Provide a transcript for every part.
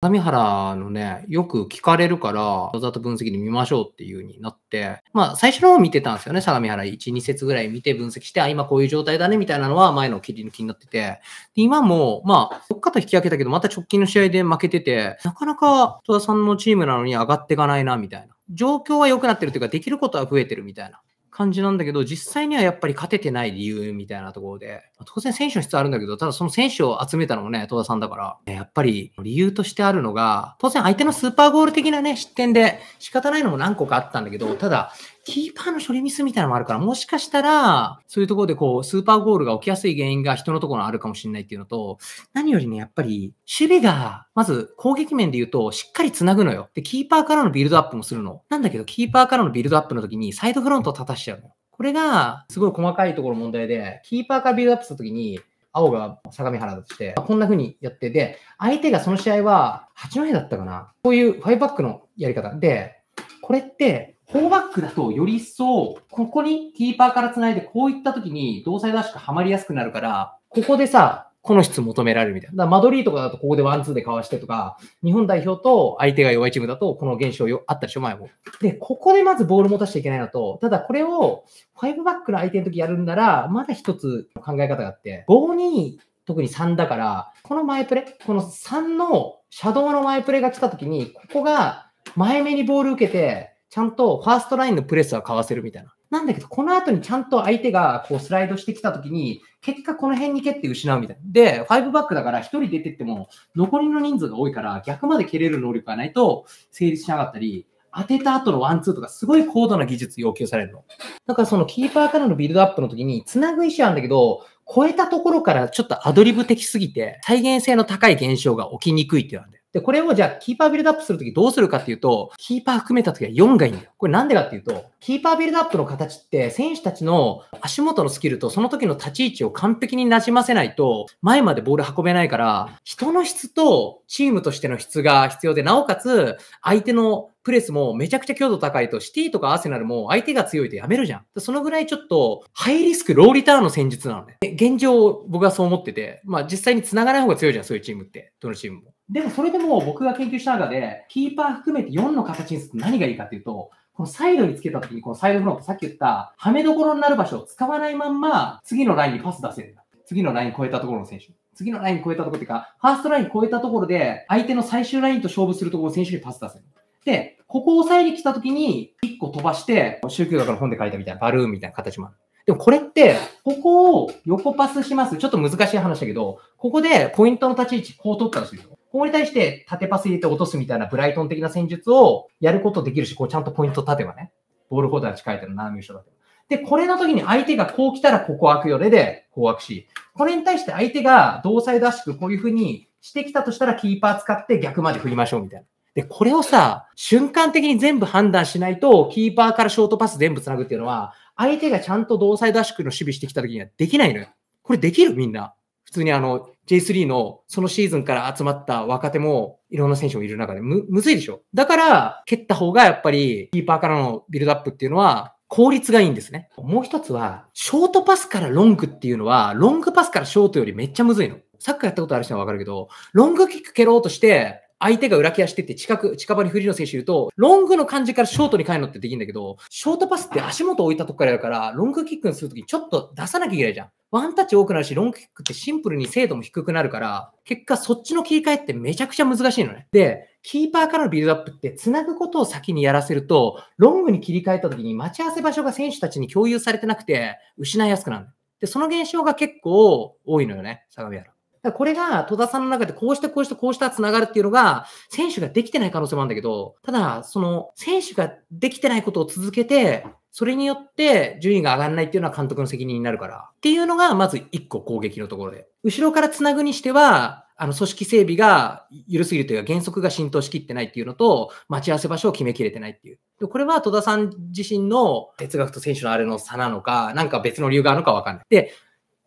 相模原のね、よく聞かれるから、野と分析で見ましょうっていう風になって、まあ最初の方見てたんですよね、相模原1、2節ぐらい見て分析して、あ、今こういう状態だねみたいなのは前の切り抜きになってて、で今も、まあ、どっかと引き分けたけど、また直近の試合で負けてて、なかなか戸田さんのチームなのに上がっていかないな、みたいな。状況は良くなってるというか、できることは増えてるみたいな。感じなんだけど、実際にはやっぱり勝ててない理由みたいなところで、当然選手の質はあるんだけど、ただその選手を集めたのもね、戸田さんだから、やっぱり理由としてあるのが、当然相手のスーパーゴール的なね、失点で仕方ないのも何個かあったんだけど、ただ、キーパーの処理ミスみたいなのもあるから、もしかしたら、そういうところでこう、スーパーゴールが起きやすい原因が人のところにあるかもしれないっていうのと、何よりね、やっぱり、守備が、まず攻撃面で言うと、しっかり繋ぐのよ。で、キーパーからのビルドアップもするの。なんだけど、キーパーからのビルドアップの時に、サイドフロントを立たしちゃうの。これが、すごい細かいところ問題で、キーパーからビルドアップした時に、青が相模原だとして、こんな風にやって、で、相手がその試合は、八戸だったかな。こういうファイバックのやり方で、これって、4バックだとより一層、ここにキーパーから繋いで、こういった時に、同サイド足がはまりやすくなるから、ここでさ、この質求められるみたいな。だからマドリーとかだとここでワンツーでかわしてとか、日本代表と相手が弱いチームだとこの現象よあったでしょ、前も。で、ここでまずボール持たせちゃいけないのと、ただこれを5バックの相手の時やるんなら、まだ一つ考え方があって、5に特に3だから、この前プレ、この3のシャドウの前プレが来た時に、ここが前目にボール受けて、ちゃんとファーストラインのプレスはかわせるみたいな。なんだけど、この後にちゃんと相手がこうスライドしてきたときに、結果この辺に蹴って失うみたいな。で、5バックだから1人出てっても、残りの人数が多いから、逆まで蹴れる能力がないと成立しなかったり、当てた後のワンツーとかすごい高度な技術要求されるの。だからそのキーパーからのビルドアップの時に、繋ぐ意思なんだけど、超えたところからちょっとアドリブ的すぎて、再現性の高い現象が起きにくいっていうので。で、これをじゃあ、キーパービルドアップするときどうするかっていうと、キーパー含めたときは4がいいんだよ。これなんでかっていうと、キーパービルドアップの形って、選手たちの足元のスキルとその時の立ち位置を完璧になじませないと、前までボール運べないから、人の質とチームとしての質が必要で、なおかつ、相手のプレスもめちゃくちゃ強度高いと、シティとかアーセナルも相手が強いとやめるじゃん。そのぐらいちょっと、ハイリスク、ローリターンの戦術なのね。現状、僕はそう思ってて、まあ実際に繋がない方が強いじゃん、そういうチームって。どのチームも。でもそれでも僕が研究した中で、キーパー含めて4の形にすると何がいいかっていうと、このサイドにつけた時にこのサイドフロント、さっき言ったはめどころになる場所を使わないまんま、次のラインにパス出せる。次のライン超えたところの選手。次のライン超えたところっていうか、ファーストライン超えたところで、相手の最終ラインと勝負するところを選手にパス出せる。で、ここを抑えに来た時に、1個飛ばして、宗教学の本で書いたみたいな、バルーンみたいな形もある。でもこれって、ここを横パスします。ちょっと難しい話だけど、ここでポイントの立ち位置、こう取ったらしいよ。ここに対して縦パス入れて落とすみたいなブライトン的な戦術をやることできるし、こうちゃんとポイント立てばね、ボールコーダー近いというの斜め一緒だと。で、これの時に相手がこう来たらここ開くよねで、こう開くし、これに対して相手が同サイドしくこういう風にしてきたとしたらキーパー使って逆まで振りましょうみたいな。で、これをさ、瞬間的に全部判断しないと、キーパーからショートパス全部繋ぐっていうのは、相手がちゃんと同サイドしくの守備してきた時にはできないのよ。これできるみんな。普通にあの、J3 のそのシーズンから集まった若手もいろんな選手もいる中でむ、むずいでしょだから、蹴った方がやっぱり、キーパーからのビルドアップっていうのは、効率がいいんですね。もう一つは、ショートパスからロングっていうのは、ロングパスからショートよりめっちゃむずいの。サッカーやったことある人はわかるけど、ロングキック蹴ろうとして、相手が裏ケアしてって近く、近場にフリーの選手いると、ロングの感じからショートに変えるのってできるんだけど、ショートパスって足元置いたとこからやるから、ロングキックにするときちょっと出さなきゃいけないじゃん。ワンタッチ多くなるし、ロングキックってシンプルに精度も低くなるから、結果そっちの切り替えってめちゃくちゃ難しいのね。で、キーパーからのビルドアップって繋ぐことを先にやらせると、ロングに切り替えたときに待ち合わせ場所が選手たちに共有されてなくて、失いやすくなる。で、その現象が結構多いのよね、相模原。だこれが戸田さんの中でこうしてこうしてこうした繋がるっていうのが、選手ができてない可能性もあるんだけど、ただ、その、選手ができてないことを続けて、それによって順位が上がらないっていうのは監督の責任になるから。っていうのが、まず一個攻撃のところで。後ろから繋ぐにしては、あの、組織整備が緩すぎるというか、原則が浸透しきってないっていうのと、待ち合わせ場所を決めきれてないっていう。でこれは戸田さん自身の哲学と選手のあれの差なのか、なんか別の理由があるのかわかんない。で、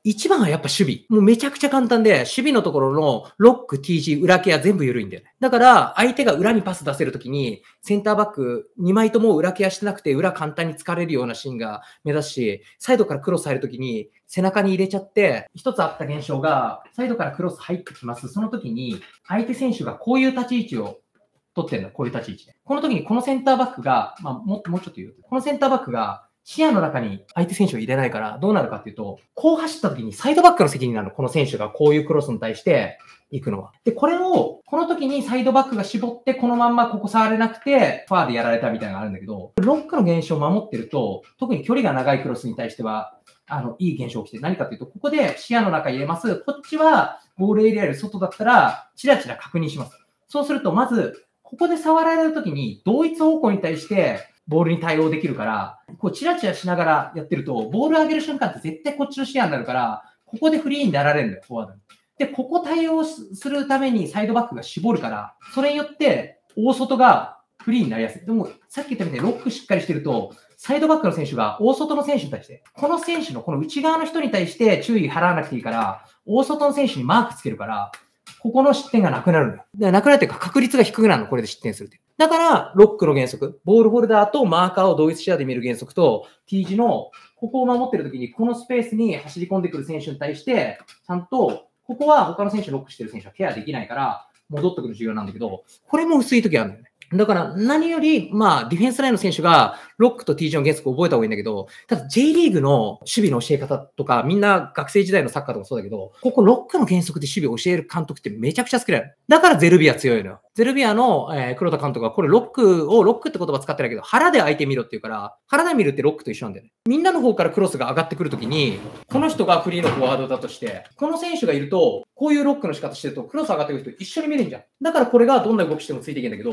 一番はやっぱ守備。もうめちゃくちゃ簡単で、守備のところのロック、T g 裏ケア全部緩いんだよね。だから、相手が裏にパス出せるときに、センターバック2枚とも裏ケアしてなくて、裏簡単に疲れるようなシーンが目指し、サイドからクロス入るときに、背中に入れちゃって、一つあった現象が、サイドからクロス入ってきます。そのときに、相手選手がこういう立ち位置を取ってるの、こういう立ち位置で。このときにこのセンターバックが、まあ、もっともうちょっと言うと、このセンターバックが、視野の中に相手選手を入れないから、どうなるかっていうと、こう走った時にサイドバックの責任なの、この選手がこういうクロスに対して行くのは。で、これを、この時にサイドバックが絞って、このまんまここ触れなくて、ファーでやられたみたいなのがあるんだけど、ロックの現象を守ってると、特に距離が長いクロスに対しては、あの、いい現象起きて、何かっていうと、ここで視野の中入れます。こっちはゴールエリアより外だったら、チラチラ確認します。そうすると、まず、ここで触られるときに、同一方向に対して、ボールに対応できるから、こう、チラチラしながらやってると、ボール上げる瞬間って絶対こっちの視野になるから、ここでフリーになられるんだよ、フォワードに。で、ここ対応するためにサイドバックが絞るから、それによって、大外がフリーになりやすい。でも、さっき言ったみたいにロックしっかりしてると、サイドバックの選手が大外の選手に対して、この選手のこの内側の人に対して注意払わなくていいから、大外の選手にマークつけるから、ここの失点がなくなるのよ。でなくなってか確率が低くなるの、これで失点するって。だから、ロックの原則、ボールホルダーとマーカーを同一視野で見る原則と、T 字の、ここを守ってるときに、このスペースに走り込んでくる選手に対して、ちゃんと、ここは他の選手ロックしてる選手はケアできないから、戻ってくる重要なんだけど、これも薄いときあるんだよね。だから、何より、まあ、ディフェンスラインの選手が、ロックと T 字の原則を覚えた方がいいんだけど、ただ J リーグの守備の教え方とか、みんな学生時代のサッカーとかそうだけど、ここロックの原則で守備を教える監督ってめちゃくちゃ好きだよ。だからゼルビア強いのよ。ゼルビアの、えー、黒田監督はこれロックをロックって言葉使ってないけど、腹で相手見ろって言うから、腹で見るってロックと一緒なんだよね。みんなの方からクロスが上がってくるときに、この人がフリーのフォワードだとして、この選手がいると、こういうロックの仕方してると、クロス上がってくる人一緒に見れるんじゃん。だからこれがどんな動きしてもついていけんだけど、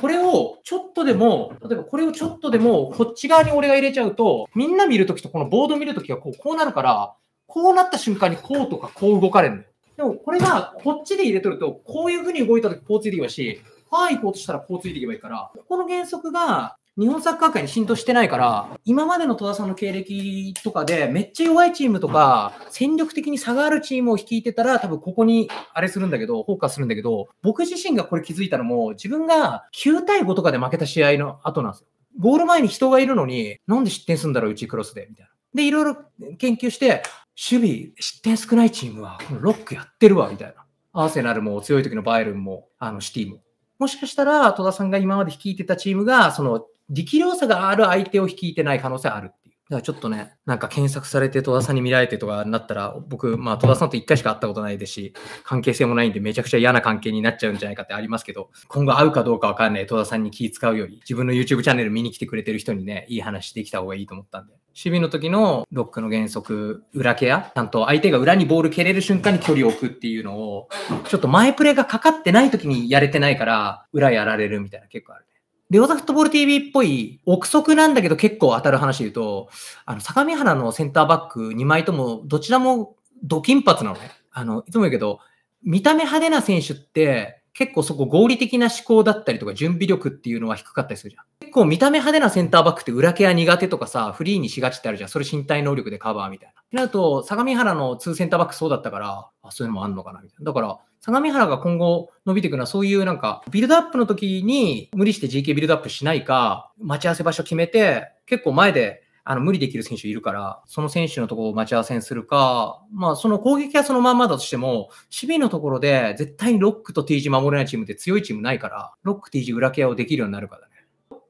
これをちょっとでも、例えばこれをちょっとでもうこっち側に俺が入れちゃうと、みんな見るときとこのボード見るときはこう、こうなるから、こうなった瞬間にこうとかこう動かれるのよ。でもこれがこっちで入れとると、こういう風に動いたときこうついていけばいいし、はい、行こうとしたらこうついていけばいいから、ここの原則が日本サッカー界に浸透してないから、今までの戸田さんの経歴とかで、めっちゃ弱いチームとか、戦力的に差があるチームを率いてたら、多分ここにあれするんだけど、フォーカスするんだけど、僕自身がこれ気づいたのも、自分が9対5とかで負けた試合の後なんですよ。ゴール前に人がいるのに、なんで失点するんだろう、うちクロスで、みたいな。で、いろいろ研究して、守備、失点少ないチームは、このロックやってるわ、みたいな。アーセナルも強い時のバイルンも、あの、シティも。もしかしたら、戸田さんが今まで率いてたチームが、その、力量差がある相手を率いてない可能性あるっていう。だからちょっとね、なんか検索されて戸田さんに見られてとかになったら、僕、まあ戸田さんと1回しか会ったことないですし、関係性もないんでめちゃくちゃ嫌な関係になっちゃうんじゃないかってありますけど、今後会うかどうかわかんない戸田さんに気使うより、自分の YouTube チャンネル見に来てくれてる人にね、いい話できた方がいいと思ったんで。守備の時のロックの原則、裏ケア、ちゃんと相手が裏にボール蹴れる瞬間に距離を置くっていうのを、ちょっと前プレーがかかってない時にやれてないから、裏やられるみたいな結構ある。レオザフットボール TV っぽい、憶測なんだけど結構当たる話で言うと、あの、相模原のセンターバック2枚とも、どちらもド金髪なのね。あの、いつも言うけど、見た目派手な選手って、結構そこ合理的な思考だったりとか準備力っていうのは低かったりするじゃん。結構見た目派手なセンターバックって裏ケア苦手とかさ、フリーにしがちってあるじゃん。それ身体能力でカバーみたいな。ってなると、相模原の2センターバックそうだったから、あ、そういうのもあんのかなみたいな。だから、相模原が今後伸びていくのは、そういうなんか、ビルドアップの時に無理して GK ビルドアップしないか、待ち合わせ場所決めて、結構前であの無理できる選手いるから、その選手のところを待ち合わせにするか、まあ、その攻撃はそのまんまだとしても、守備のところで絶対にロックと T 字守れないチームって強いチームないから、ロック T 字裏ケアをできるようになるからね。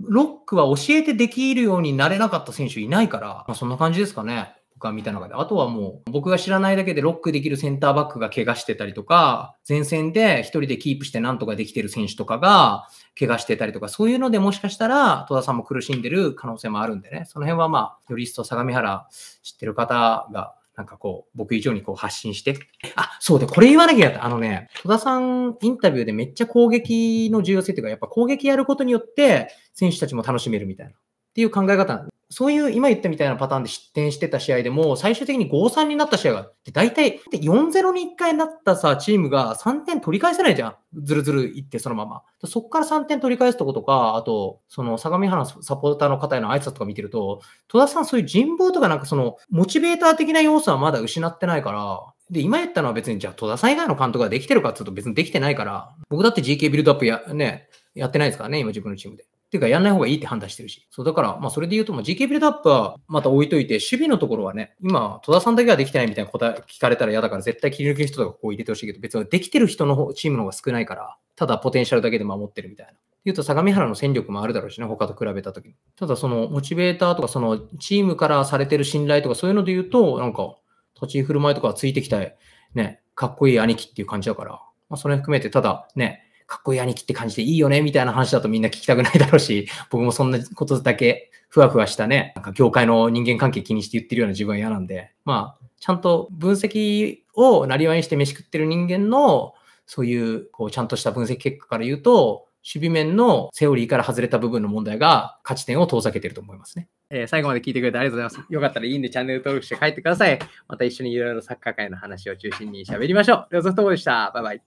ロックは教えてできるようになれなかった選手いないから、まあ、そんな感じですかね。僕見た中で、あとはもう僕が知らないだけでロックできるセンターバックが怪我してたりとか、前線で1人でキープしてなんとかできてる選手とかが怪我してたりとか、そういうのでもしかしたら戸田さんも苦しんでる可能性もあるんでね、その辺はまあ、より一層相模原知ってる方が、なんかこう、僕以上にこう発信して。あ、そうで、これ言わなきゃった。あのね、戸田さんインタビューでめっちゃ攻撃の重要性っていうか、やっぱ攻撃やることによって選手たちも楽しめるみたいな。っていう考え方そういう今言ったみたいなパターンで失点してた試合でも、最終的に5-3になった試合がで大体4-0に1回なったさ、チームが3点取り返せないじゃん。ずるずるいってそのまま。そこから3点取り返すとことか、あと、その相模原サポーターの方への挨拶とか見てると、戸田さんそういう人望とかなんかその、モチベーター的な要素はまだ失ってないから、で、今言ったのは別に、じゃあ戸田さん以外の監督ができてるかって言うと別にできてないから、僕だって GK ビルドアップや、ね、やってないですからね、今自分のチームで。っていうか、やんない方がいいって判断してるし。そう、だから、まあ、それで言うと、もう GK ビルドアップはまた置いといて、守備のところはね、今、戸田さんだけはできてないみたいな答え聞かれたら嫌だから、絶対切り抜ける人とかこう入れてほしいけど、別にできてる人の方チームの方が少ないから、ただポテンシャルだけで守ってるみたいな。言うと、相模原の戦力もあるだろうしね、他と比べたときに。ただ、その、モチベーターとか、その、チームからされてる信頼とか、そういうので言うと、なんか、立ち振る舞いとかついてきたい、ね、かっこいい兄貴っていう感じだから、まあ、それ含めて、ただ、ね、かっこいい兄貴って感じでいいよねみたいな話だとみんな聞きたくないだろうし、僕もそんなことだけふわふわしたね、なんか業界の人間関係気にして言ってるような自分は嫌なんで、まあ、ちゃんと分析をなりわいにして飯食ってる人間の、そういう、こう、ちゃんとした分析結果から言うと、守備面のセオリーから外れた部分の問題が価値点を遠ざけてると思いますね。えー、最後まで聞いてくれてありがとうございます。よかったらいいんでチャンネル登録して帰ってください。また一緒にいろいろサッカー界の話を中心に喋りましょう。では、ソフトボールでした。バイバイ。